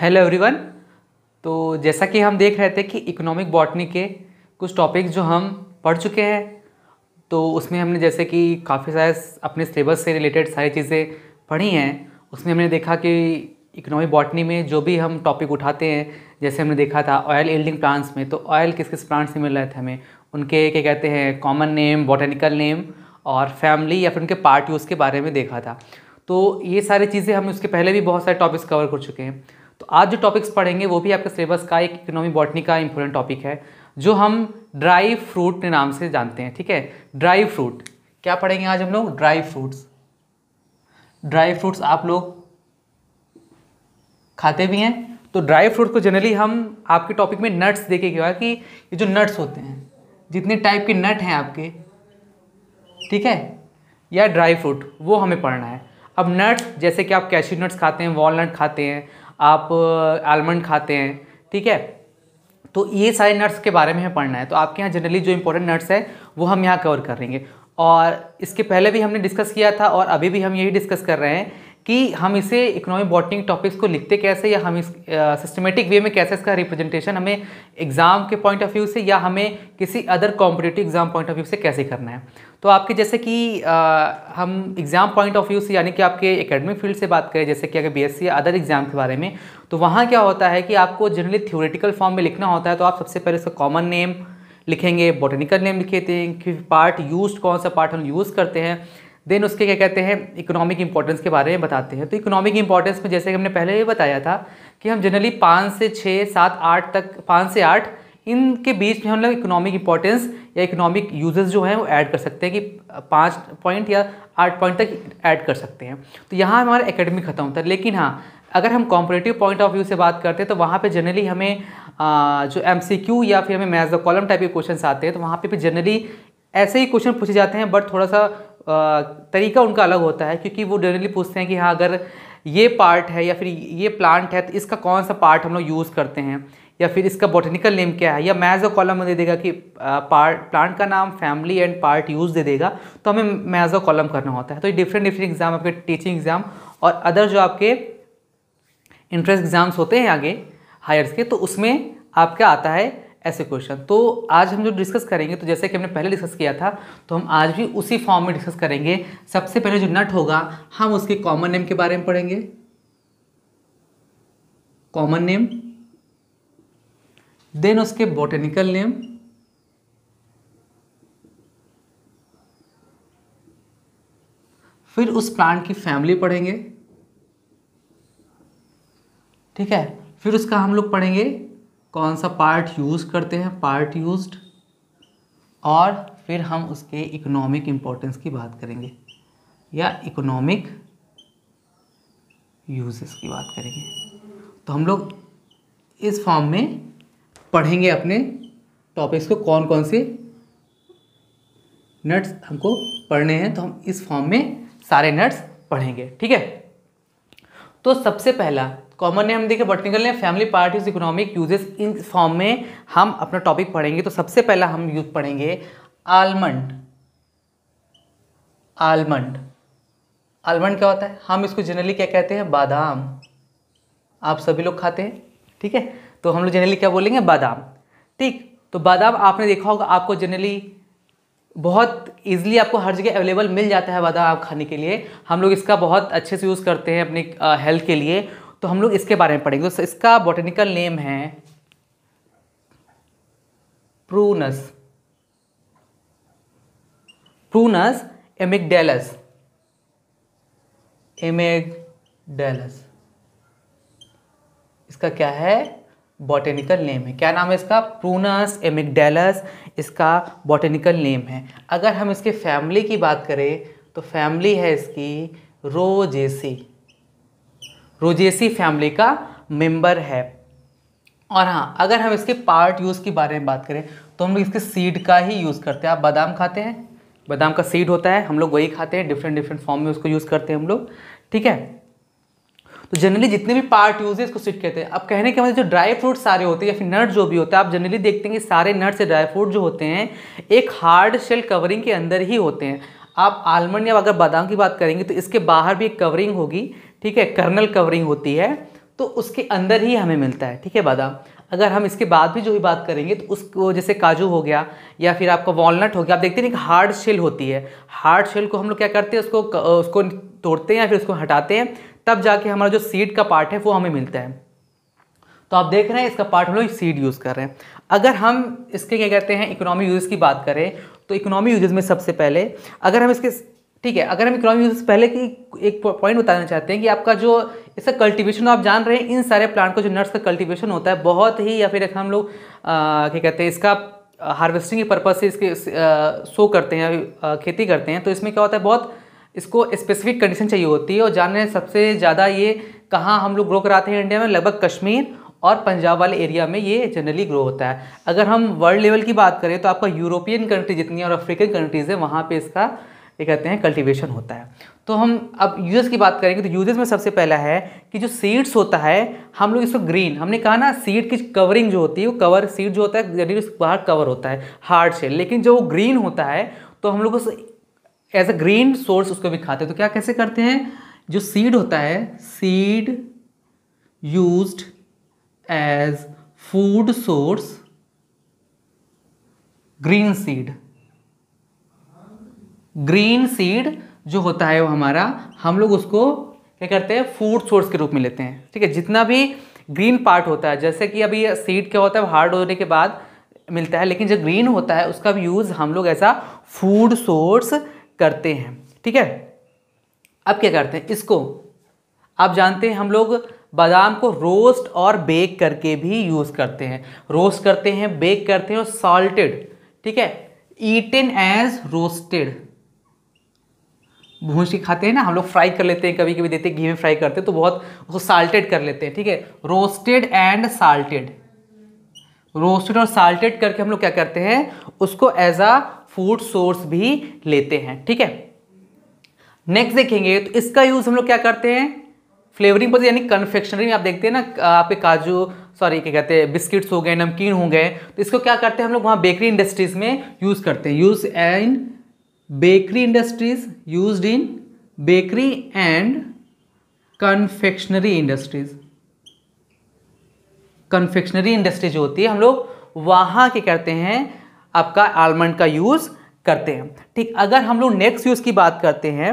hello everyone तो जैसा कि हम देख रहे थे कि इकोनॉमिक बॉटनी के कुछ टॉपिक जो हम पढ़ चुके हैं तो उसमें हमने जैसे कि काफ़ी सारे अपने सिलेबस से रिलेटेड सारी चीज़ें पढ़ी हैं उसमें हमने देखा कि इकोनॉमिक बॉटनी में जो भी हम टॉपिक उठाते हैं जैसे हमने देखा था ऑयल एल्डिंग प्लांट्स में तो ऑयल किस किस प्लांट्स से मिल रहे थे हमें उनके क्या कहते हैं कॉमन नेम बॉटनिकल नेम और फैमिली या फिर उनके पार्ट यूज़ के बारे में देखा था तो ये सारी चीज़ें हम उसके पहले भी बहुत सारे टॉपिक्स कवर कर चुके हैं आज जो टॉपिक्स पढ़ेंगे वो भी आपके सिलेबस का एक इकोनॉमी बॉटनी का इंपॉर्टेंट टॉपिक है जो हम ड्राई फ्रूट के नाम से जानते हैं ठीक है ड्राई फ्रूट क्या पढ़ेंगे आज हम लोग ड्राई फ्रूट्स ड्राई फ्रूट्स आप लोग खाते भी हैं तो ड्राई फ्रूट को जनरली हम आपके टॉपिक में नट्स क्या कि ये जो नट्स होते हैं जितने टाइप के नट हैं आपके ठीक है या ड्राई फ्रूट वो हमें पढ़ना है अब नट्स जैसे कि आप कैश्यू नट्स खाते हैं वॉलनट खाते हैं आप आलमंड खाते हैं ठीक है तो ये सारे नट्स के बारे में हमें पढ़ना है तो आपके यहाँ जनरली जो इंपॉर्टेंट नट्स है वो हम यहाँ कवर करेंगे और इसके पहले भी हमने डिस्कस किया था और अभी भी हम यही डिस्कस कर रहे हैं कि हम इसे इकोनॉमिक बॉटनिंग टॉपिक्स को लिखते कैसे या हम इस सिस्टमेटिक वे में कैसे इसका रिप्रेजेंटेशन हमें एग्ज़ाम के पॉइंट ऑफ व्यू से या हमें किसी other competitive exam point of view से कैसे करना है तो आपके जैसे कि हम एग्ज़ाम पॉइंट ऑफ व्यू से यानी कि आपके एकेडमिक फील्ड से बात करें जैसे कि अगर बीएससी या अदर एग्ज़ाम के बारे में तो वहाँ क्या होता है कि आपको जनरली थ्योरेटिकल फॉर्म में लिखना होता है तो आप सबसे पहले उसका कॉमन नेम लिखेंगे बॉटनिकल नेम लिखते हैं कि पार्ट यूज कौन सा पार्ट हम यूज़ करते हैं देन उसके क्या कहते हैं इकोनॉमिक इंपॉर्टेंस के बारे में बताते हैं तो इकोनॉमिक इंपॉर्टेंस में जैसे कि हमने पहले भी बताया था कि हम जनरली पाँच से छः सात आठ तक पाँच से आठ इनके बीच में हम लोग इकोनॉमिक इंपॉर्टेंस या इकोनॉमिक यूजेस जो हैं वो ऐड कर सकते हैं कि पाँच पॉइंट या आठ पॉइंट तक ऐड कर सकते हैं तो यहाँ हमारा एकेडमिक ख़त्म होता है लेकिन हाँ अगर हम कॉम्पिटेटिव पॉइंट ऑफ व्यू से बात करते हैं तो वहाँ पे जनरली हमें आ, जो एम या फिर हमें मैथ द कॉलम टाइप के क्वेश्चन आते हैं तो वहाँ पर भी जनरली ऐसे ही क्वेश्चन पूछे जाते हैं बट थोड़ा सा आ, तरीका उनका अलग होता है क्योंकि वो जनरली पूछते हैं कि हाँ अगर ये पार्ट है या फिर ये प्लांट है तो इसका कौन सा पार्ट हम लोग यूज़ करते हैं या फिर इसका बॉटनिकल नेम क्या है या मैजो कॉलम में दे देगा कि पार्ट प्लांट का नाम फैमिली एंड पार्ट यूज़ दे देगा तो हमें मैजो कॉलम करना होता है तो ये डिफरेंट डिफरेंट एग्ज़ाम आपके टीचिंग एग्ज़ाम और अदर जो आपके इंट्रेंस एग्ज़ाम्स होते हैं आगे हायर्स के तो उसमें आपका आता है ऐसे क्वेश्चन तो आज हम जो डिस्कस करेंगे तो जैसे कि हमने पहले डिस्कस किया था तो हम आज भी उसी फॉर्म में डिस्कस करेंगे सबसे पहले जो नट होगा हम उसके कॉमन नेम के बारे में पढ़ेंगे कॉमन नेम देन उसके बोटेनिकल नेम फिर उस प्लांट की फैमिली पढ़ेंगे ठीक है फिर उसका हम लोग पढ़ेंगे कौन सा पार्ट यूज़ करते हैं पार्ट यूज्ड और फिर हम उसके इकोनॉमिक इम्पोर्टेंस की बात करेंगे या इकोनॉमिक यूजेस की बात करेंगे तो हम लोग इस फॉर्म में पढ़ेंगे अपने टॉपिक्स को कौन कौन से नट्स हमको पढ़ने हैं तो हम इस फॉर्म में सारे नट्स पढ़ेंगे ठीक है तो सबसे पहला कॉमन ने हम देखे बॉटनिकल ने family parties economic uses in form में हम अपना टॉपिक पढ़ेंगे तो सबसे पहला हम यूज पढ़ेंगे आलमंड आलमंड आलमंड क्या होता है हम इसको जनरली क्या कहते हैं बादाम आप सभी लोग खाते हैं ठीक है तो हम लोग जनरली क्या बोलेंगे बादाम ठीक तो बादाम आपने देखा होगा आपको जनरली बहुत ईजिली आपको हर जगह अवेलेबल मिल जाता है बादाम आप खाने के लिए हम लोग इसका बहुत अच्छे से यूज़ करते हैं अपनी हेल्थ के लिए तो हम लोग इसके बारे में पढ़ेंगे तो इसका बॉटनिकल नेम है प्रूनस प्रूनस एमिगडेलस एमिगडेलस इसका क्या है बॉटेनिकल नेम है क्या नाम है इसका प्रूनस एमिकडेलस इसका बॉटेनिकल नेम है अगर हम इसके फैमिली की बात करें तो फैमिली है इसकी रोजेसी रोजेसी फैमिली का मेंबर है और हाँ अगर हम इसके पार्ट यूज़ के बारे में बात करें तो हम लोग इसके सीड का ही यूज़ करते हैं आप बादाम खाते हैं बादाम का सीड होता है हम लोग वही खाते हैं डिफरेंट डिफरेंट फॉर्म में उसको यूज़ करते हैं हम लोग ठीक है तो जनरली जितने भी पार्ट यूज है इसको स्वीट कहते हैं अब कहने के मतलब जो ड्राई फ्रूट सारे होते हैं या फिर नट जो भी होता है आप जनरली देखते हैं कि सारे नट्स या ड्राई फ्रूट जो होते हैं एक हार्ड शेल कवरिंग के अंदर ही होते हैं आप आलमंड या अगर बादाम की बात करेंगे तो इसके बाहर भी एक कवरिंग होगी ठीक है कर्नल कवरिंग होती है तो उसके अंदर ही हमें मिलता है ठीक है बादाम अगर हम इसके बाद भी जो भी बात करेंगे तो उसको जैसे काजू हो गया या फिर आपका वॉलनट हो गया आप देखते हैं कि हार्ड शेल होती है हार्ड शेल को हम लोग क्या करते हैं उसको उसको तोड़ते हैं या फिर उसको हटाते हैं तब जाके हमारा जो सीड का पार्ट है वो हमें मिलता है तो आप देख रहे हैं इसका पार्ट हम लोग सीड यूज़ कर रहे हैं अगर हम इसके क्या कहते हैं इकोनॉमी यूज़ की बात करें तो इकोनॉमी यूजेज में सबसे पहले अगर हम इसके ठीक है अगर हम इकोनॉमी यूज पहले की एक पॉइंट बताना चाहते हैं कि आपका जो इसका कल्टीवेशन आप जान रहे हैं इन सारे प्लांट को जो नट्स का कल्टीवेशन होता है बहुत ही या फिर हम लोग क्या कहते हैं इसका हार्वेस्टिंग के पर्पज से इसके शो करते हैं खेती करते हैं तो इसमें क्या होता है बहुत इसको स्पेसिफिक कंडीशन चाहिए होती है और जानने सबसे ज़्यादा ये कहाँ हम लोग ग्रो कराते हैं इंडिया में लगभग कश्मीर और पंजाब वाले एरिया में ये जनरली ग्रो होता है अगर हम वर्ल्ड लेवल की बात करें तो आपका यूरोपियन कंट्री जितनी और अफ्रीकन कंट्रीज़ है वहाँ पे इसका ये कहते हैं कल्टीवेशन होता है तो हम अब यूजेस की बात करेंगे तो यूज़ में सबसे पहला है कि जो सीड्स होता है हम लोग इसको ग्रीन हमने कहा ना सीड की कवरिंग जो होती है वो कवर सीड जो होता है बाहर कवर होता है हार्ड से लेकिन जो वो ग्रीन होता है तो हम लोग उस एज अ ग्रीन सोर्स उसको भी खाते हैं तो क्या कैसे करते हैं जो सीड होता है seed use as food source green seed green seed जो होता है वो हमारा हम लोग उसको क्या करते हैं फूड सोर्स के रूप में लेते हैं ठीक है जितना भी ग्रीन पार्ट होता है जैसे कि अभी सीड क्या होता है हार्ड होने के बाद मिलता है लेकिन जो ग्रीन होता है उसका भी यूज़ हम लोग ऐसा फूड सोर्स करते हैं ठीक है अब क्या करते हैं इसको आप जानते हैं हम लोग बादाम को रोस्ट और बेक करके भी यूज़ करते हैं रोस्ट करते हैं बेक करते हैं और सॉल्टेड ठीक है ईटन एज रोस्टेड भूज के खाते हैं ना हम लोग फ्राई कर लेते हैं कभी कभी देते हैं घी में फ्राई करते हैं तो बहुत उसको साल्टेड कर लेते हैं ठीक है रोस्टेड एंड साल्टेड रोस्टेड और साल्टेड करके हम लोग क्या करते हैं उसको एज अ फूड सोर्स भी लेते हैं ठीक है नेक्स्ट देखेंगे तो इसका यूज़ हम लोग क्या करते हैं फ्लेवरिंग पर यानी कन्फेक्शनरी में आप देखते हैं ना आपके काजू सॉरी क्या कहते हैं बिस्किट्स हो गए नमकीन हो गए तो इसको क्या करते हैं हम लोग वहाँ बेकरी इंडस्ट्रीज़ में यूज़ करते हैं use in bakery industries use in bakery and confectionery industries confectionery industry जो होती है हम लोग वहाँ के करते हैं आपका आलमंड का यूज़ करते हैं ठीक अगर हम लोग नेक्स्ट यूज़ की बात करते हैं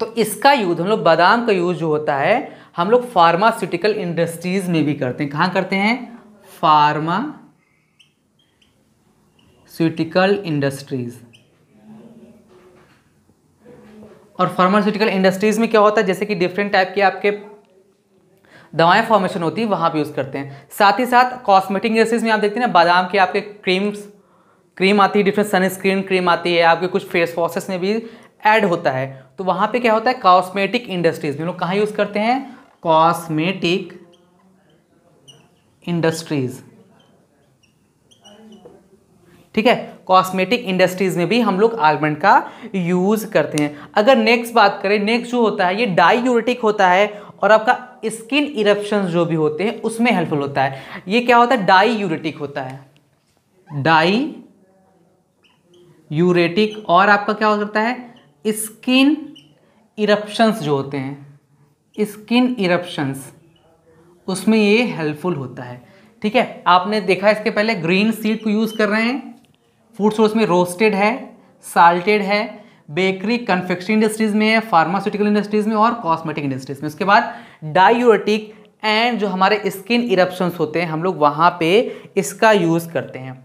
तो इसका यूज़ हम लोग बादाम का यूज़ जो होता है हम लोग फार्मास्यूटिकल इंडस्ट्रीज़ में भी करते हैं कहाँ करते हैं फार्मा फार्मास्यूटिकल इंडस्ट्रीज़ और फार्मास्यूटिकल इंडस्ट्रीज़ में क्या होता है जैसे कि डिफरेंट टाइप के आपके दवाएं फॉर्मेशन होती है वहाँ भी यूज़ करते हैं साथ ही साथ कॉस्मेटिक इंडस्ट्रीज़ में आप देखते हैं ना बादाम के आपके क्रीम्स क्रीम आती है डिफरेंट सनस्क्रीन क्रीम आती है आपके कुछ फेस वॉशेस में भी ऐड होता है तो वहाँ पे क्या होता है कॉस्मेटिक इंडस्ट्रीज़ में लोग कहाँ यूज़ करते हैं कॉस्मेटिक इंडस्ट्रीज़ ठीक है कॉस्मेटिक इंडस्ट्रीज में भी हम लोग आलमंड का यूज करते हैं अगर नेक्स्ट बात करें नेक्स्ट जो होता है ये डाई होता है और आपका स्किन इरप्शन जो भी होते हैं उसमें हेल्पफुल होता है ये क्या होता है डाई होता है डाई यूरेटिक और आपका क्या हो सकता है स्किन इरप्शंस जो होते हैं स्किन इरप्शंस उसमें ये हेल्पफुल होता है ठीक है आपने देखा इसके पहले ग्रीन सीड को यूज़ कर रहे हैं फूड सोर्स में रोस्टेड है साल्टेड है बेकरी कन्फेक्शन इंडस्ट्रीज़ में है फार्मास्यूटिकल इंडस्ट्रीज़ में और कॉस्मेटिक इंडस्ट्रीज़ में उसके बाद डायूरेटिक एंड जो हमारे स्किन इरप्शंस होते हैं हम लोग वहाँ पे इसका यूज़ करते हैं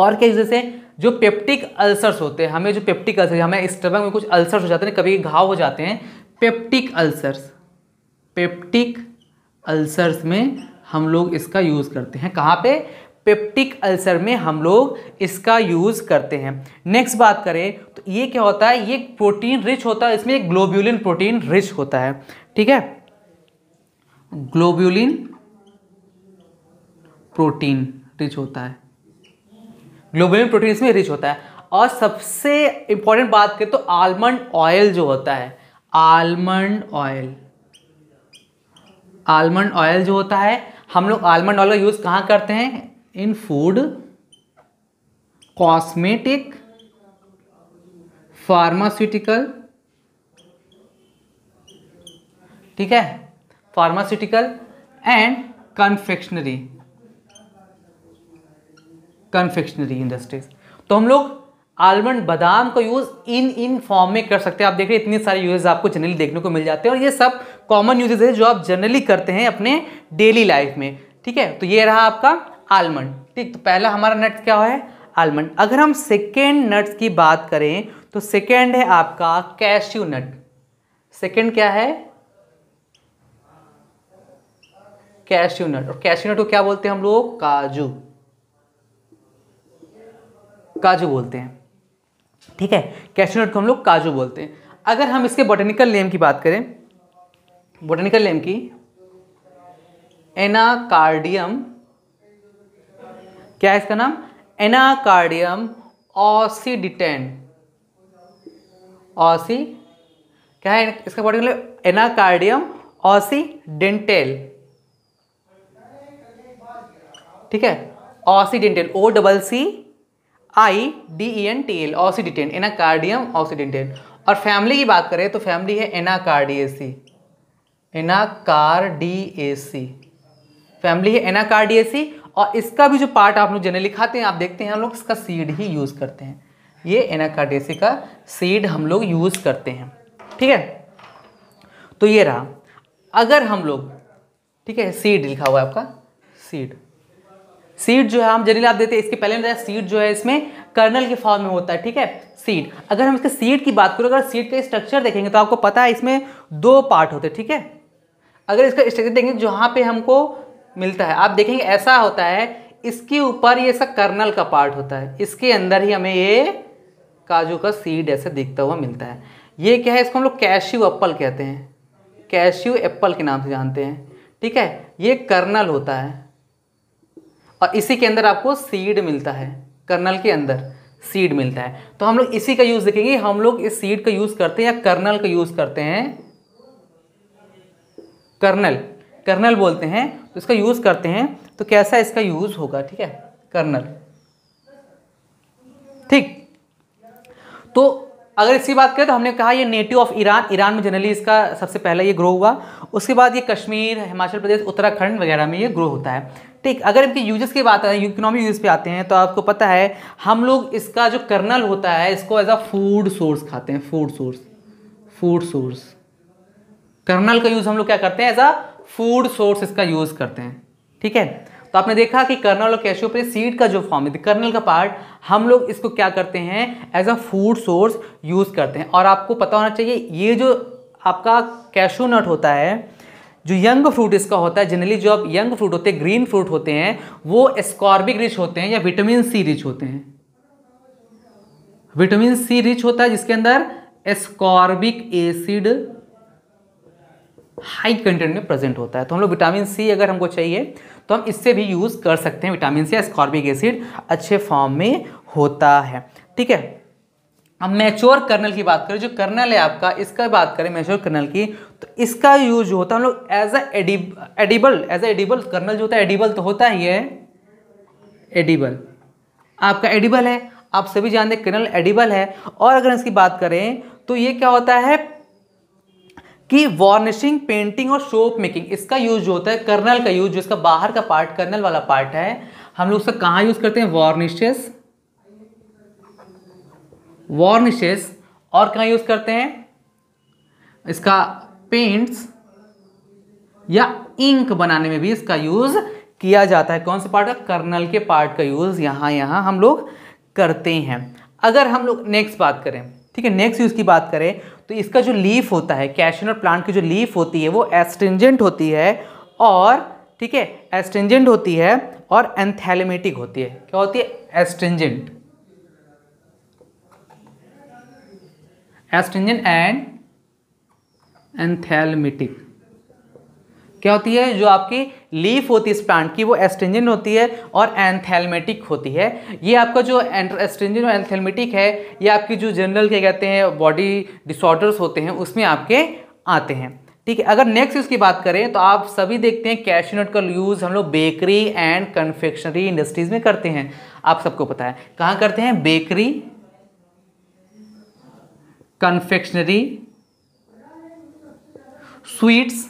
और क्या जैसे जो पेप्टिक अल्सर्स होते हैं हमें जो पेप्टिक अल्सर हमें स्टमक में कुछ अल्सर्स हो जाते हैं कभी घाव हो जाते हैं पेप्टिक अल्सर्स पेप्टिक अल्सर्स में हम लोग इसका यूज़ करते हैं कहाँ पे पेप्टिक अल्सर में हम लोग इसका यूज़ करते हैं नेक्स्ट बात करें तो ये क्या होता है ये प्रोटीन रिच होता है इसमें ग्लोब्यूलिन प्रोटीन रिच होता है ठीक है ग्लोब्यूलिन प्रोटीन रिच होता है ग्लोबुलिन प्रोटीन में रिच होता है और सबसे इंपॉर्टेंट बात करें तो आलमंड ऑयल जो होता है आलमंड ऑयल आलमंड ऑयल जो होता है हम लोग आलमंड ऑयल का यूज़ कहाँ करते हैं इन फूड कॉस्मेटिक फार्मास्यूटिकल ठीक है pharmaceutical and confectionery confectionery industries तो हम लोग आलमंड बादाम का यूज़ इन इन फॉर्म में कर सकते हैं आप देख रहे हैं इतने सारे यूजेज आपको जनरली देखने को मिल जाते हैं और ये सब कॉमन यूजेज है जो आप जनरली करते हैं अपने डेली लाइफ में ठीक है तो ये रहा आपका आलमंड ठीक तो पहला हमारा नट्स क्या है आलमंड अगर हम सेकेंड नट्स की बात करें तो सेकेंड है आपका कैश्यू नट सेकेंड क्या है कैश्यू नट और कैश्यू नट को क्या बोलते हैं हम लोग काजू काजू बोलते हैं ठीक है कैशनट को हम लोग काजू बोलते हैं अगर हम इसके बोटेनिकल नेम की बात करें बोटेनिकल नेम की एनाकार्डियम क्या है इसका नाम एनाकार्डियम ऑसीडिटेन ऑसी क्या है इसका बोटेनिकल एनाकार्डियम ऑसीडेंटेल ठीक है occidentale O double C I D E N T L occidentale Anacardium occidentale और फैमिली की बात करें तो फैमिली है एनाकार्डिएसी एनाकार्डिएसी फैमिली है एनाकार्डिएसी और इसका भी जो पार्ट आप लोग जनरली खाते हैं आप देखते हैं हम लोग इसका सीड ही यूज़ करते हैं ये एनाकार्डिएसी का सीड हम लोग यूज़ करते हैं ठीक है तो ये रहा अगर हम लोग ठीक है सीड लिखा हुआ है आपका सीड सीड जो है हम जनरली आप देते हैं इसके पहले बताया सीड जो है इसमें कर्नल के फॉर्म में होता है ठीक है सीड अगर हम इसके सीड की बात करें अगर सीड का स्ट्रक्चर देखेंगे तो आपको पता है इसमें दो पार्ट होते हैं ठीक है अगर इसका स्ट्रक्चर देखेंगे जहाँ पे हमको मिलता है आप देखेंगे ऐसा होता है इसके ऊपर ये सब कर्नल का पार्ट होता है इसके अंदर ही हमें ये काजू का सीड ऐसे दिखता हुआ मिलता है ये क्या है इसको हम लोग कैश्यू एप्पल कहते हैं कैश्यू एप्पल के नाम से जानते हैं ठीक है ये कर्नल होता है और इसी के अंदर आपको सीड मिलता है कर्नल के अंदर सीड मिलता है तो हम लोग इसी का यूज़ देखेंगे हम लोग इस सीड का यूज़ करते हैं या कर्नल का यूज़ करते हैं कर्नल कर्नल बोलते हैं तो इसका यूज़ करते हैं तो कैसा इसका यूज़ होगा ठीक है कर्नल ठीक तो अगर इसकी बात करें तो हमने कहा ये नेटिव ऑफ ईरान ईरान में जनरली इसका सबसे पहले ये ग्रो हुआ उसके बाद ये कश्मीर हिमाचल प्रदेश उत्तराखंड वगैरह में ये ग्रो होता है ठीक अगर इनके यूजेस की बात आए इकोनॉमिक यूज पे आते हैं तो आपको पता है हम लोग इसका जो कर्नल होता है इसको एज अ फूड सोर्स खाते हैं food source food source kernel का यूज़ हम लोग क्या करते हैं एज अ फूड सोर्स इसका यूज़ करते हैं ठीक है तो आपने देखा कि कर्नल और कैशियो पर सीड का जो फॉर्म है कर्नल का पार्ट हम लोग इसको क्या करते हैं as a food source use करते हैं और आपको पता होना चाहिए ये जो आपका कैशो नट होता है जो यंग फ्रूट इसका होता है जनरली जो आप यंग फ्रूट होते हैं ग्रीन फ्रूट होते हैं वो एस्कॉर्बिक रिच होते हैं या विटामिन सी रिच होते हैं विटामिन सी रिच होता है जिसके अंदर एस्कॉर्बिक एसिड हाई कंटेंट में प्रेजेंट होता है तो हम लोग विटामिन सी अगर हमको चाहिए तो हम इससे भी यूज़ कर सकते हैं विटामिन सी एस्कॉर्बिक एसिड अच्छे फॉर्म में होता है ठीक है अब मैच्योर कर्नल की बात करें जो कर्नल है आपका इसका बात करें मैच्योर कर्नल की तो इसका यूज जो होता है हम लोग as edible as a edible kernel जो होता है एडिबल तो होता ही है एडिबल आपका एडिबल है आप सभी जानते हैं कर्नल एडिबल है और अगर इसकी बात करें तो ये क्या होता है कि वार्निशिंग पेंटिंग और शोप मेकिंग इसका यूज होता है कर्नल का यूज जो इसका बाहर का पार्ट कर्नल वाला पार्ट है हम लोग उसका कहाँ यूज करते हैं वार्निशेस वार्निशेस और कहाँ यूज करते हैं इसका पेंट्स या इंक बनाने में भी इसका यूज किया जाता है कौन से पार्ट का कर्नल के पार्ट का यूज यहाँ यहाँ हम लोग करते हैं अगर हम लोग नेक्स्ट बात करें ठीक है नेक्स्ट यूज़ की बात करें तो इसका जो लीफ होता है और प्लांट की जो लीफ होती है वो एस्ट्रिंजेंट होती है और ठीक है एस्ट्रिंजेंट होती है और एंथेलमेटिक होती है क्या होती है एस्ट्रिंजेंट एस्ट्रिंजेंट एंड एंथेलमेटिक क्या होती है जो आपकी लीफ होती है इस प्लांट की वो एस्ट्रिंजेंट होती है और एंथेलमेटिक होती है ये आपका जो एस्ट्रिंजेंट और एंथेलमेटिक है ये आपकी जो जनरल क्या कहते हैं बॉडी डिसऑर्डर्स होते हैं उसमें आपके आते हैं ठीक है अगर नेक्स्ट इसकी बात करें तो आप सभी देखते हैं कैशनट का यूज़ हम लोग बेकरी एंड कन्फेक्शनरी इंडस्ट्रीज़ में करते हैं आप सबको पता है कहाँ करते हैं बेकरी कन्फेक्शनरी स्वीट्स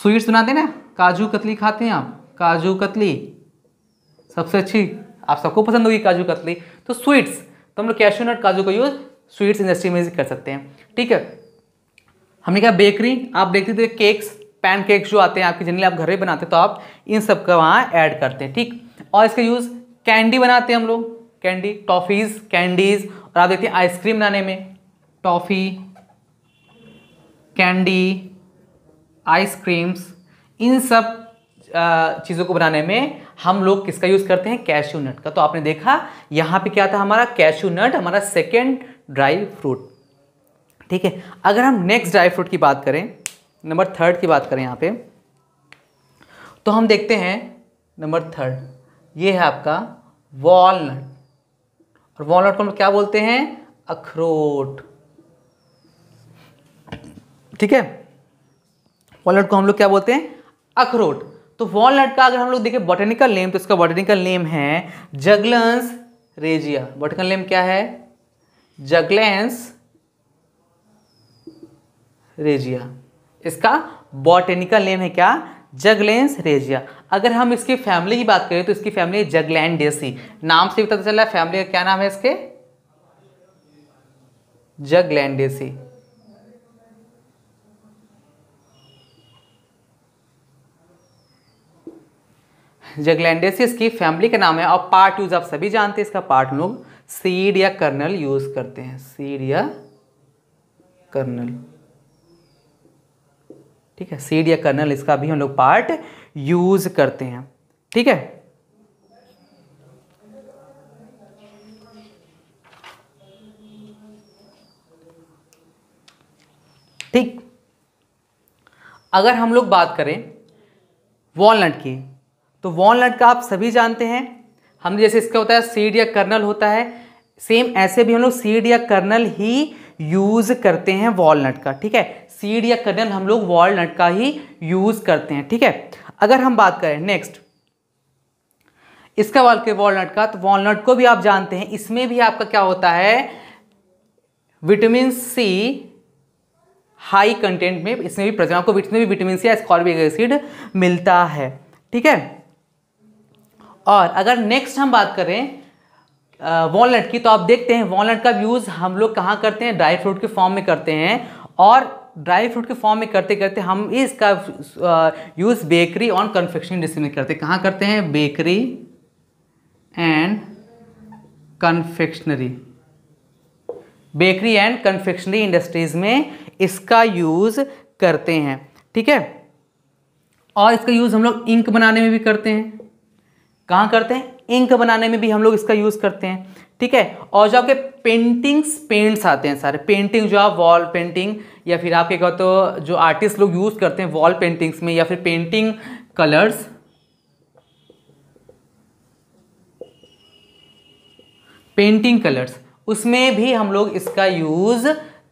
स्वीट्स बनाते ना काजू कतली खाते हैं आप काजू कतली सबसे अच्छी आप सबको पसंद होगी काजू कतली तो स्वीट्स तो हम लोग कैशू नट काजू का यूज़ स्वीट्स इंडस्ट्री में कर सकते हैं ठीक है हमने कहा बेकरी आप देखते थे केक्स पैन केक्स जो आते हैं आपके जनरली आप घर पर बनाते हैं तो आप इन सब का वहाँ ऐड करते हैं ठीक और इसका यूज़ कैंडी बनाते हैं हम लोग कैंडी टॉफ़ीज़ कैंडीज़ और आप देखते हैं आइसक्रीम बनाने में टॉफ़ी कैंडी आइसक्रीम्स इन सब चीज़ों को बनाने में हम लोग किसका यूज़ करते हैं कैश्यू नट का तो आपने देखा यहाँ पे क्या था हमारा कैश्यू नट हमारा सेकेंड ड्राई फ्रूट ठीक है अगर हम नेक्स्ट ड्राई फ्रूट की बात करें नंबर थर्ड की बात करें यहाँ पे तो हम देखते हैं नंबर थर्ड ये है आपका वॉलनट और वॉलनट को हम क्या बोलते हैं अखरोट ठीक है वॉलनट को हम लोग क्या बोलते हैं अखरोट तो वॉलनट का अगर हम लोग देखें बॉटेनिकल नेम तो इसका बॉटेनिकल नेम है जगलेंस रेजिया बॉटेनिकल नेम क्या है जगलेंस रेजिया इसका बॉटेनिकल नेम है क्या जगलेंस रेजिया अगर हम इसकी फैमिली की बात करें तो इसकी फैमिली है जगलैंडेसी नाम से भी पता रहा है फैमिली का क्या नाम है इसके जगलैंडेसी जगलैंडेसिस की फैमिली का नाम है और पार्ट यूज आप सभी जानते हैं इसका पार्ट हम लोग सीड या कर्नल यूज करते हैं सीड या कर्नल ठीक है सीड या कर्नल इसका भी हम लोग पार्ट यूज करते हैं ठीक है ठीक अगर हम लोग बात करें वॉलनट की तो वॉलनट का आप सभी जानते हैं हम जैसे इसका होता है सीड या कर्नल होता है सेम ऐसे भी हम लोग सीड या कर्नल ही यूज़ करते हैं वॉलनट का ठीक है सीड या कर्नल हम लोग वॉलनट का ही यूज़ करते हैं ठीक है अगर हम बात करें नेक्स्ट इसका वाल के वॉलनट का तो वॉलनट को भी आप जानते हैं इसमें भी आपका क्या होता है विटामिन सी हाई कंटेंट में इसमें भी प्रजा को इसमें भी विटामिन सी या स्कॉर्बिक एसिड मिलता है ठीक है और अगर नेक्स्ट हम बात करें वॉलट की तो आप देखते हैं वॉलट का यूज़ हम लोग कहाँ करते हैं ड्राई फ्रूट के फॉर्म में करते हैं और ड्राई फ्रूट के फॉर्म में करते करते हम इसका यूज़ बेकरी और कन्फेक्शन इंडस्ट्री में करते हैं कहाँ करते हैं bakery and confectionery bakery and confectionery industries में इसका यूज़ करते हैं ठीक है और इसका यूज़ हम लोग इंक बनाने में भी करते हैं कहाँ करते हैं इंक बनाने में भी हम लोग इसका यूज़ करते हैं ठीक है और जो आपके पेंटिंग्स पेंट्स आते हैं सारे पेंटिंग जो आप वॉल पेंटिंग या फिर आपके कहो तो जो आर्टिस्ट लोग यूज़ करते हैं वॉल पेंटिंग्स में या फिर पेंटिंग कलर्स पेंटिंग कलर्स उसमें भी हम लोग इसका यूज़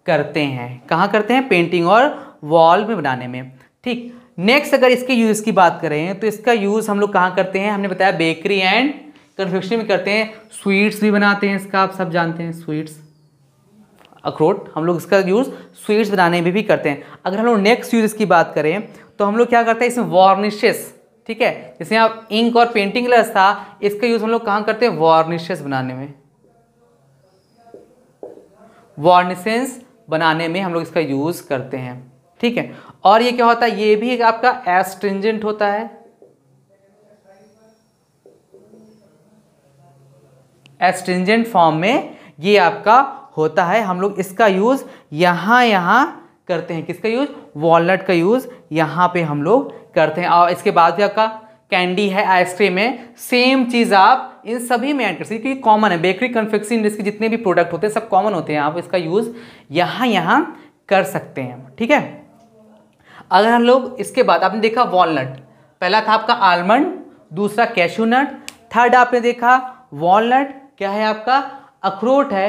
करते हैं कहाँ करते हैं पेंटिंग और वॉल में बनाने में ठीक नेक्स्ट अगर इसके यूज़ की बात करें तो इसका यूज़ हम लोग कहाँ करते हैं हमने बताया बेकरी एंड कन्फेक्शन में करते हैं स्वीट्स भी बनाते हैं इसका आप सब जानते हैं स्वीट्स अखरोट हम लोग इसका यूज़ स्वीट्स बनाने में भी करते हैं अगर हम लोग नेक्स्ट यूज़ की बात करें तो हम लोग क्या करते हैं इसमें वार्निशेस ठीक है जैसे आप इंक और पेंटिंग लस था इसका यूज़ हम लोग कहाँ करते हैं वार्निशेस बनाने में वार्निशेस बनाने में हम लोग इसका यूज़ करते हैं ठीक है और ये क्या होता है ये भी आपका एस्ट्रिंजेंट होता है एस्ट्रिंजेंट फॉर्म में ये आपका होता है हम लोग इसका यूज़ यहां यहां करते हैं किसका यूज़ वॉलट का यूज़ यहां पे हम लोग करते हैं और इसके बाद भी आपका कैंडी है आइसक्रीम में सेम चीज़ आप इन सभी में ऐड कर सकते क्योंकि कॉमन है बेकरी कन्फेक्शन इसके जितने भी प्रोडक्ट होते हैं सब कॉमन होते हैं आप इसका यूज़ यहां यहां कर सकते हैं ठीक है अगर हम लोग इसके बाद आपने देखा वॉलनट पहला था आपका आलमंड दूसरा कैशूनट थर्ड आपने देखा वॉलनट क्या है आपका अखरोट है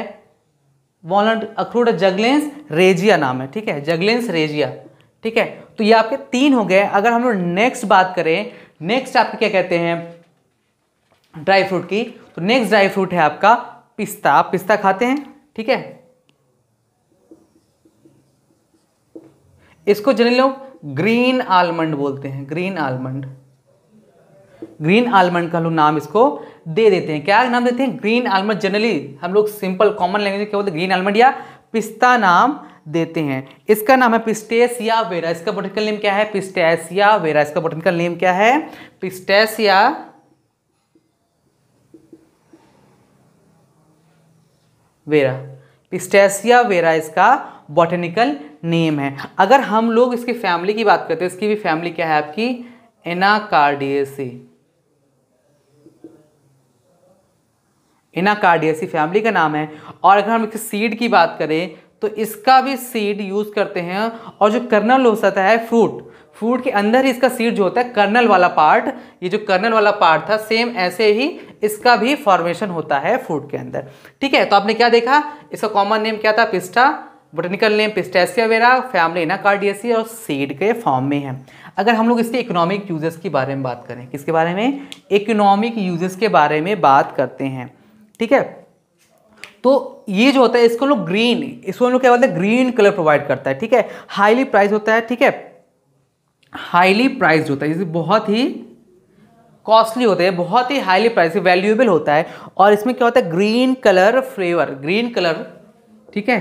वॉलनट अखरोट जगलेंस रेजिया नाम है ठीक है जगलेंस रेजिया ठीक है तो ये आपके तीन हो गए अगर हम लोग नेक्स्ट बात करें नेक्स्ट आपके क्या कहते हैं ड्राई फ्रूट की तो नेक्स्ट ड्राई फ्रूट है आपका पिस्ता आप पिस्ता खाते हैं ठीक है इसको जनरली लोग ग्रीन आलमंड बोलते हैं ग्रीन आलमंड ग्रीन आलमंड का लोग नाम इसको दे देते हैं क्या नाम देते हैं ग्रीन आलमंड जनरली हम लोग सिंपल कॉमन लैंग्वेज में क्या बोलते हैं ग्रीन आलमंड या पिस्ता नाम देते हैं इसका नाम है पिस्टेसिया वेरा इसका बोटनिकल नेम क्या है पिस्टेसिया वेरा इसका बोटनिकल नेम क्या है पिस्टेसिया वेरा पिस्टेसिया वेरा इसका बॉटनिकल नेम है अगर हम लोग इसकी फैमिली की बात करते हैं इसकी भी फैमिली क्या है आपकी एनाकार्डियसी एनाकार्डियसी फैमिली का नाम है और अगर हम इसकी सीड की बात करें तो इसका भी सीड यूज़ करते हैं और जो कर्नल हो सकता है फ्रूट फ्रूट के अंदर ही इसका सीड जो होता है कर्नल वाला पार्ट ये जो कर्नल वाला पार्ट था सेम ऐसे ही इसका भी फॉर्मेशन होता है फ्रूट के अंदर ठीक है तो आपने क्या देखा इसका कॉमन नेम क्या था पिस्टा botanical name Pistacia vera family ना कार्डियसी और सीड के फॉर्म में है अगर हम लोग इसके इकोनॉमिक यूजेस के बारे में बात करें किसके बारे में इकोनॉमिक यूजेस के बारे में बात करते हैं ठीक है तो ये जो होता है इसको लोग ग्रीन इसको हम लोग क्या बोलते हैं ग्रीन कलर प्रोवाइड करता है ठीक है हाईली प्राइज होता है ठीक है हाईली प्राइज होता है जैसे बहुत ही कॉस्टली होते हैं बहुत ही हाईली प्राइस वैल्यूएबल होता है और इसमें क्या होता है green colour flavour green colour ठीक है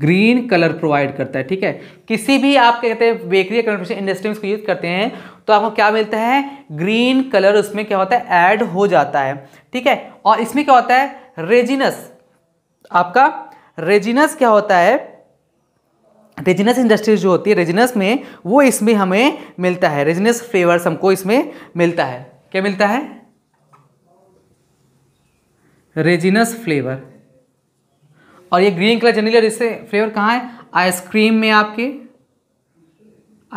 ग्रीन कलर प्रोवाइड करता है ठीक है किसी भी आप कहते हैं बेकरी कन्फेक्शन इंडस्ट्री यूज करते हैं तो आपको क्या मिलता है ग्रीन कलर उसमें क्या होता है ऐड हो जाता है ठीक है और इसमें क्या होता है रेजिनस आपका रेजिनस क्या होता है रेजिनस इंडस्ट्रीज जो होती है रेजिनस में वो इसमें हमें मिलता है रेजिनस फ्लेवर हमको इसमें मिलता है क्या मिलता है रेजिनस फ्लेवर और ये ग्रीन कलर जनरली इससे फ्लेवर कहाँ है आइसक्रीम में आपके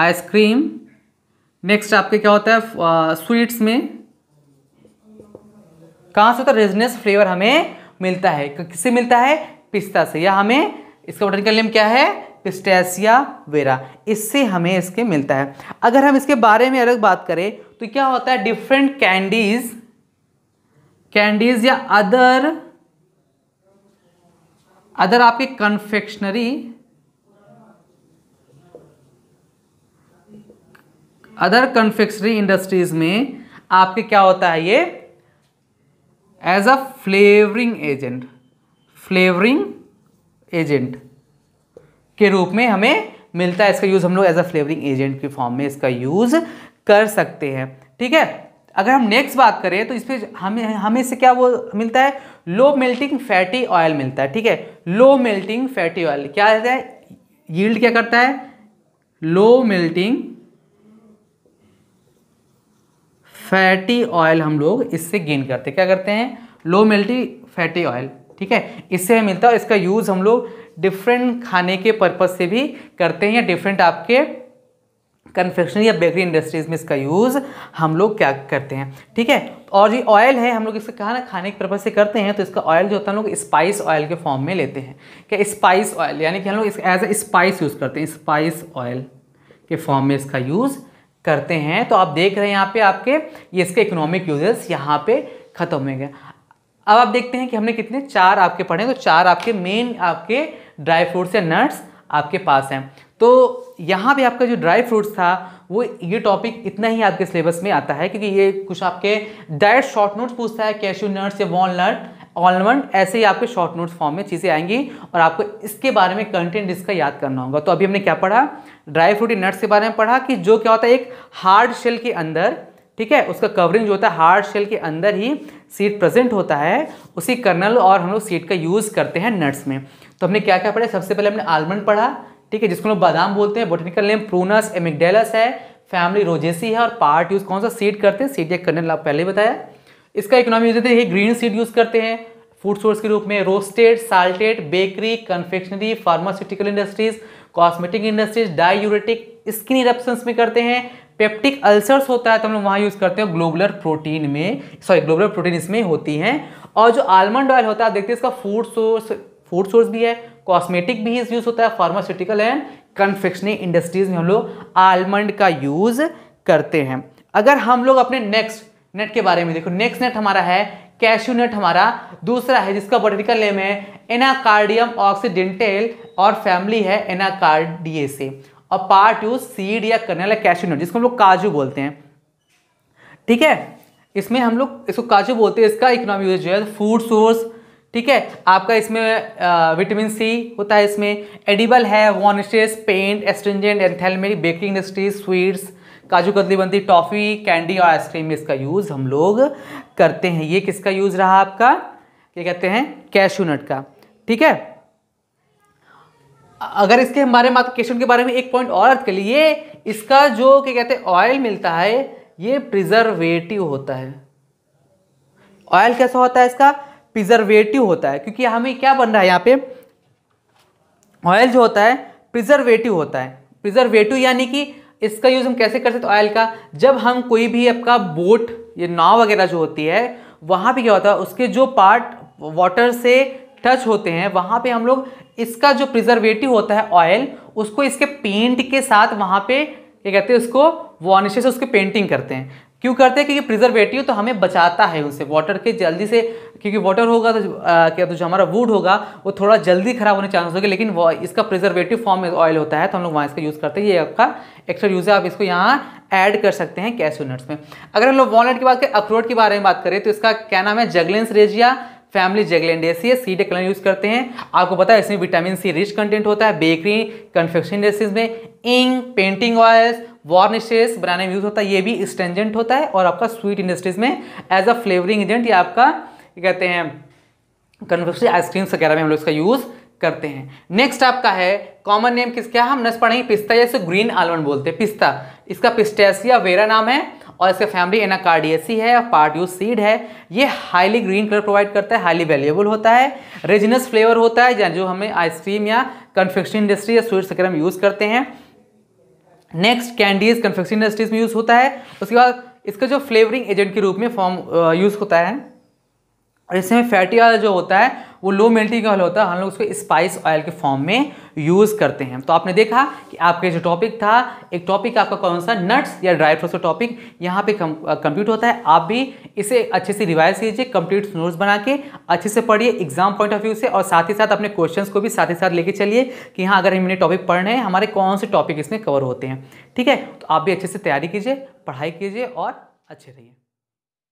आइसक्रीम नेक्स्ट आपके क्या होता है स्वीट्स में कहाँ से होता है रेजनेस फ्लेवर हमें मिलता है किससे मिलता है पिस्ता से या हमें इसका बोटनिकल नेम क्या है पिस्टेसिया वेरा इससे हमें इसके मिलता है अगर हम इसके बारे में अलग बात करें तो क्या होता है डिफरेंट कैंडीज कैंडीज या अदर अदर आपके कन्फेक्शनरी अदर कन्फेक्शनरी इंडस्ट्रीज में आपके क्या होता है ये as a flavouring agent flavouring agent के रूप में हमें मिलता है इसका यूज़ हम लोग एज अ फ्लेवरिंग एजेंट के फॉर्म में इसका यूज़ कर सकते हैं ठीक है अगर हम नेक्स्ट बात करें तो इस पर हमें हमें से क्या वो मिलता है लो मेल्टिंग फैटी ऑयल मिलता है ठीक है लो मेल्टिंग फैटी ऑयल क्या रहता है यील्ड क्या करता है लो मेल्टिंग फैटी ऑयल हम लोग इससे गेन करते हैं क्या करते हैं लो मेल्टी फैटी ऑयल ठीक है इससे मिलता है इसका यूज़ हम लोग डिफरेंट खाने के पर्पज़ से भी करते हैं या डिफरेंट आपके कन्फेक्शनरी या बेकरी इंडस्ट्रीज़ में इसका यूज़ हम लोग क्या करते हैं ठीक है और ये ऑयल है हम लोग इसका कहा ना खाने के पर्पज़ से करते हैं तो इसका ऑयल जो होता है हम लोग स्पाइस ऑयल के फॉर्म में लेते हैं क्या स्पाइस ऑयल यानी कि हम लोग इस एज ए स्पाइस यूज़ करते हैं स्पाइस ऑयल के फॉर्म में इसका यूज़ करते हैं तो आप देख रहे हैं यहाँ पे आपके ये इसके इकोनॉमिक यूजेस यहाँ पे ख़त्म हो गए अब आप देखते हैं कि हमने कितने चार आपके पढ़े तो चार आपके मेन आपके ड्राई फ्रूट्स या नट्स आपके पास हैं तो यहाँ पे आपका जो ड्राई फ्रूट्स था वो ये टॉपिक इतना ही आपके सिलेबस में आता है क्योंकि ये कुछ आपके डायरेक्ट शॉर्ट नोट्स पूछता है कैश्यू नट्स या वॉलनट ऑलमंड ऐसे ही आपके शॉर्ट नोट्स फॉर्म में चीज़ें आएंगी और आपको इसके बारे में कंटेंट इसका याद करना होगा तो अभी हमने क्या पढ़ा ड्राई फ्रूट नट्स के बारे में पढ़ा कि जो क्या होता है एक हार्ड शेल के अंदर ठीक है उसका कवरिंग जो होता है हार्ड शेल के अंदर ही सीड प्रेजेंट होता है उसी कर्नल और हम लोग सीड का यूज़ करते हैं नट्स में तो हमने क्या क्या पढ़ा सबसे पहले हमने आलमंड पढ़ा ठीक है जिसको लोग बादाम बोलते हैं बोटेनिकल नेम प्रूनस एमिगडेलस है फैमिली रोजेसी है और पार्ट यूज कौन सा सीड करते हैं सीड या करने आप पहले बताया इसका इकोनॉमी यूज होते हैं ग्रीन सीड यूज करते हैं फूड सोर्स के रूप में roasted salted bakery confectionery pharmaceutical industries cosmetic industries diuretic skin eruption में करते हैं पेप्टिक अल्सर्स होता है तो हम लोग वहाँ यूज़ करते हैं ग्लोबुलर प्रोटीन में सॉरी ग्लोबुलर प्रोटीन इसमें होती हैं और जो आलमंड ऑयल होता है आप देखते हैं इसका फूड सोर्स फूड सोर्स भी है कॉस्मेटिक भी यूज़ होता है फार्मास्यूटिकल एंड कन्फेक्शनरी इंडस्ट्रीज में हम लोग आलमंड का यूज़ करते हैं अगर हम लोग अपने नेक्स्ट नेट के बारे में देखो नेक्स्ट नेट हमारा है कैश्यू नेट हमारा दूसरा है जिसका बोटेनिकल नेम है एनाकार्डियम ऑक्सीडेंटेल और फैमिली है एनाकार्डिएसे और पार्ट टू सीड या कर्नल कैश्यू नेट जिसको हम लोग काजू बोलते हैं ठीक है इसमें हम लोग इसको काजू बोलते हैं इसका इकोनॉमिक यूज है फूड सोर्स ठीक है आपका इसमें विटामिन सी होता है इसमें एडिबल है varnishes paint astringent anthelmintic baking industry sweets kaju katli बनती टॉफ़ी कैंडी और आइसक्रीम में इसका यूज़ हम लोग करते हैं ये किसका यूज़ रहा आपका क्या कहते हैं कैशूनट नट का ठीक है अगर इसके हमारे मार्केशन के बारे में एक पॉइंट और अर्थ कर लिए इसका जो क्या कहते हैं ऑयल मिलता है ये प्रिजर्वेटिव होता है ऑयल कैसा होता है इसका प्रिजर्वेटिव होता है क्योंकि हमें क्या बन रहा है यहाँ पे ऑयल जो होता है प्रिजर्वेटिव होता है प्रिजर्वेटिव यानी कि इसका यूज़ हम कैसे कर सकते ऑयल का जब हम कोई भी आपका बोट ये नाव वगैरह जो होती है वहाँ पे क्या होता है उसके जो पार्ट वाटर से टच होते हैं वहाँ पे हम लोग इसका जो प्रिजर्वेटिव होता है ऑयल उसको इसके पेंट के साथ वहाँ पे ये कहते हैं उसको वॉनिशे से उसकी पेंटिंग करते हैं क्यों करते हैं क्योंकि प्रिजर्वेटिव तो हमें बचाता है उनसे वाटर के जल्दी से क्योंकि वाटर होगा तो क्या तो जो हमारा वुड होगा वो थोड़ा जल्दी खराब होने चांसेस होंगे लेकिन इसका प्रिजर्वेटिव फॉर्म में ऑयल होता है तो हम लोग वहाँ इसका यूज़ करते हैं ये आपका एक्स्ट्रा यूज़ है आप इसको यहाँ ऐड कर सकते हैं यूनिट्स में अगर हम लोग वॉलट की बात करें अखरोट के बारे में बात करें तो इसका क्या नाम है Juglans regia family Juglandaceae seed colour use करते हैं आपको पता है इसमें विटामिन सी रिच कंटेंट होता है बेकरी कन्फेक्शन इंडस्ट्रीज में इंक पेंटिंग ऑयल्स वार्निशेस बनाने में यूज़ होता है ये भी स्टेंजेंट होता है और आपका स्वीट इंडस्ट्रीज में एज अ फ्लेवरिंग एजेंट या आपका कहते हैं कन्फेक्शनरी आइसक्रीम वगैरह में हम लोग इसका यूज़ करते हैं नेक्स्ट आपका है कॉमन नेम किसका क्या हम नस पढ़ेंगे पिस्ता जैसे ग्रीन आलमंड बोलते हैं पिस्ता इसका पिस्टेसिया वेरा नाम है और इसका फैमिली एनाकार्डियसी है पार्ट सीड है ये हाईली ग्रीन कलर प्रोवाइड करता है हाईली वैल्यूएबल होता है रेजिनस फ्लेवर होता है जो हमें आइसक्रीम या कन्फेक्शन इंडस्ट्री या स्वीट्स वगैरह में यूज़ करते हैं नेक्स्ट कैंडीज कन्फेक्शन इंडस्ट्रीज में यूज़ होता है उसके बाद इसका जो फ्लेवरिंग एजेंट के रूप में फॉर्म यूज़ होता है और इसमें फैटी ऑयल जो होता है वो लो मेल्टिंग ऑयल होता है हम लोग उसको स्पाइस ऑयल के फॉर्म में यूज़ करते हैं तो आपने देखा कि आपके जो टॉपिक था एक टॉपिक आपका कौन सा नट्स या ड्राई फ्रूट्स का टॉपिक यहाँ पे कंप्लीट होता है आप भी इसे अच्छे से रिवाइज कीजिए कंप्लीट नोट्स बना के अच्छे से पढ़िए एग्जाम पॉइंट ऑफ व्यू से और साथ ही साथ अपने क्वेश्चन को भी साथ ही साथ लेके चलिए कि हाँ अगर हमने टॉपिक पढ़ने हैं हमारे कौन से टॉपिक इसमें कवर होते हैं ठीक है तो आप भी अच्छे से तैयारी कीजिए पढ़ाई कीजिए और अच्छे रहिए